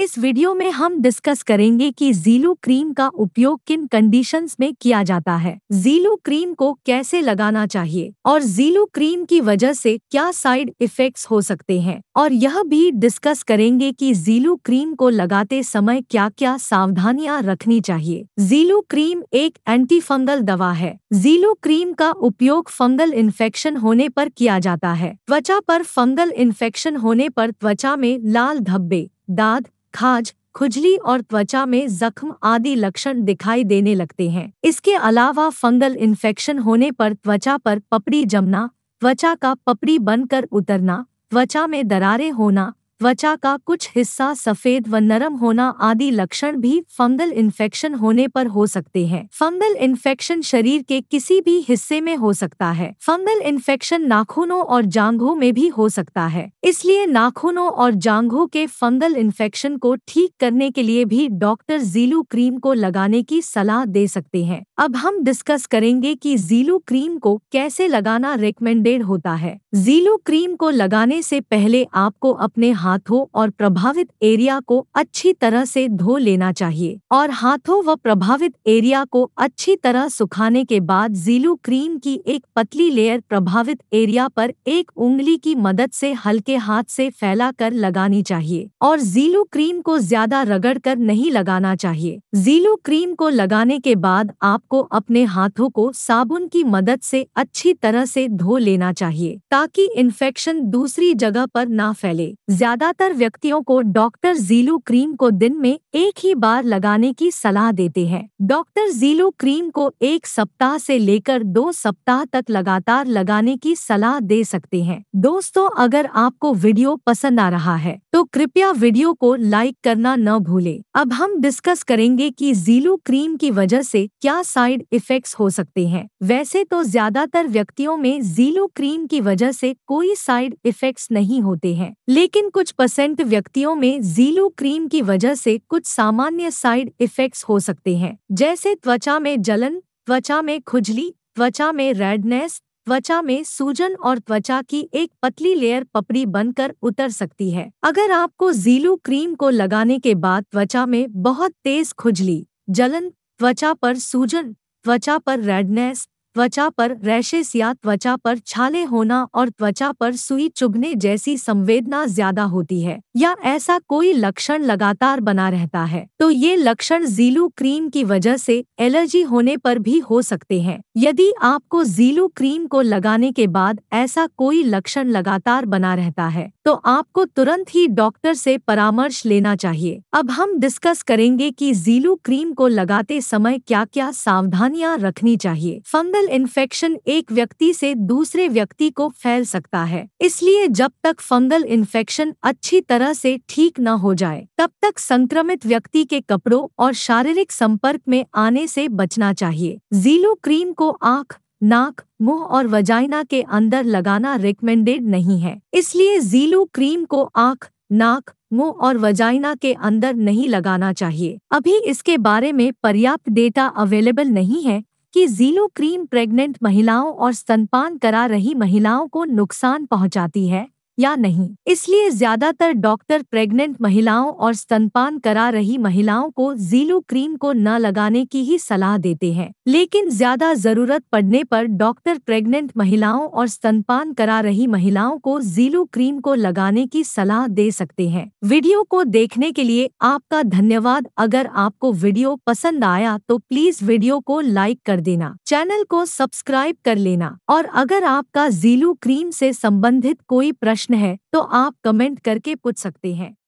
इस वीडियो में हम डिस्कस करेंगे कि जीलू क्रीम का उपयोग किन कंडीशंस में किया जाता है जीलू क्रीम को कैसे लगाना चाहिए और जीलू क्रीम की वजह से क्या साइड इफेक्ट्स हो सकते हैं और यह भी डिस्कस करेंगे कि जीलू क्रीम को लगाते समय क्या क्या सावधानियां रखनी चाहिए जीलू क्रीम एक एंटी फंगल दवा है जीलू क्रीम का उपयोग फंगल इन्फेक्शन होने पर किया जाता है त्वचा पर फंगल इन्फेक्शन होने पर त्वचा में लाल धब्बे दाद खाज खुजली और त्वचा में जख्म आदि लक्षण दिखाई देने लगते हैं इसके अलावा फंगल इन्फेक्शन होने पर त्वचा पर पपड़ी जमना त्वचा का पपड़ी बनकर उतरना त्वचा में दरारें होना त्वचा का कुछ हिस्सा सफेद व नरम होना आदि लक्षण भी फंगल इन्फेक्शन होने पर हो सकते हैं फंगल इन्फेक्शन शरीर के किसी भी हिस्से में हो सकता है फंगल इन्फेक्शन नाखूनों और जांघों में भी हो सकता है इसलिए नाखूनों और जांघों के फंगल इन्फेक्शन को ठीक करने के लिए भी डॉक्टर जीलू क्रीम को लगाने की सलाह दे सकते हैं अब हम डिस्कस करेंगे की जीलू क्रीम को कैसे लगाना रिकमेंडेड होता है जीलू क्रीम को लगाने ऐसी पहले आपको अपने हाथ हाथों और प्रभावित एरिया को अच्छी तरह से धो लेना चाहिए और हाथों व प्रभावित एरिया को अच्छी तरह सुखाने के बाद जीलू क्रीम की एक पतली लेयर प्रभावित एरिया पर एक उंगली की मदद से हल्के हाथ से कर लगानी चाहिए और जीलू क्रीम को ज्यादा रगड़ कर नहीं लगाना चाहिए जीलू क्रीम को लगाने के बाद आपको अपने हाथों को साबुन की मदद से अच्छी तरह से धो लेना चाहिए ताकि इन्फेक्शन दूसरी जगह पर ना फैले ज्यादा ज्यादातर व्यक्तियों को डॉक्टर जीलू क्रीम को दिन में एक ही बार लगाने की सलाह देते हैं डॉक्टर जीलू क्रीम को एक सप्ताह से लेकर दो सप्ताह तक लगातार लगाने की सलाह दे सकते हैं दोस्तों अगर आपको वीडियो पसंद आ रहा है तो कृपया वीडियो को लाइक करना न भूले अब हम डिस्कस करेंगे कि जीलू क्रीम की वजह से क्या साइड इफेक्ट्स हो सकते हैं वैसे तो ज्यादातर व्यक्तियों में जीलू क्रीम की वजह से कोई साइड इफेक्ट्स नहीं होते हैं लेकिन कुछ कुछ परसेंट व्यक्तियों में जीलू क्रीम की वजह से कुछ सामान्य साइड इफेक्ट्स हो सकते हैं जैसे त्वचा में जलन त्वचा में खुजली त्वचा में रेडनेस त्वचा में सूजन और त्वचा की एक पतली लेयर पपड़ी बनकर उतर सकती है अगर आपको जीलू क्रीम को लगाने के बाद त्वचा में बहुत तेज खुजली जलन त्वचा पर सूजन त्वचा पर रेडनेस त्वचा पर रैशेस या त्वचा पर छाले होना और त्वचा पर सुई चुभने जैसी संवेदना ज्यादा होती है या ऐसा कोई लक्षण लगातार बना रहता है तो ये लक्षण जीलू क्रीम की वजह से एलर्जी होने पर भी हो सकते हैं यदि आपको जीलू क्रीम को लगाने के बाद ऐसा कोई लक्षण लगातार बना रहता है तो आपको तुरंत ही डॉक्टर से परामर्श लेना चाहिए अब हम डिस्कस करेंगे कि जीलू क्रीम को लगाते समय क्या क्या सावधानियां रखनी चाहिए फंगस फंगल इन्फेक्शन एक व्यक्ति से दूसरे व्यक्ति को फैल सकता है इसलिए जब तक फंगल इन्फेक्शन अच्छी तरह से ठीक न हो जाए तब तक संक्रमित व्यक्ति के कपड़ों और शारीरिक संपर्क में आने से बचना चाहिए जीलो क्रीम को आँख नाक मुंह और वजाइना के अंदर लगाना रिकमेंडेड नहीं है इसलिए जीलो क्रीम को आँख नाक मुंह और वजाइना के अंदर नहीं लगाना चाहिए अभी इसके बारे में पर्याप्त डेटा अवेलेबल नहीं है कि जीलो क्रीम प्रेग्नेंट महिलाओं और स्तनपान करा रही महिलाओं को नुकसान पहुंचाती है या नहीं इसलिए ज्यादातर डॉक्टर प्रेग्नेंट महिलाओं और स्तनपान करा रही महिलाओं को जीलो क्रीम को न लगाने की ही सलाह देते हैं लेकिन ज्यादा जरूरत पड़ने पर डॉक्टर प्रेग्नेंट महिलाओं और स्तनपान करा रही महिलाओं को जीलो क्रीम को लगाने की सलाह दे सकते हैं वीडियो को देखने के लिए आपका धन्यवाद अगर आपको वीडियो पसंद आया तो प्लीज वीडियो को लाइक कर देना चैनल को सब्सक्राइब कर लेना और अगर आपका जीलू क्रीम से संबंधित कोई प्रश्न प्रश्न है तो आप कमेंट करके पूछ सकते हैं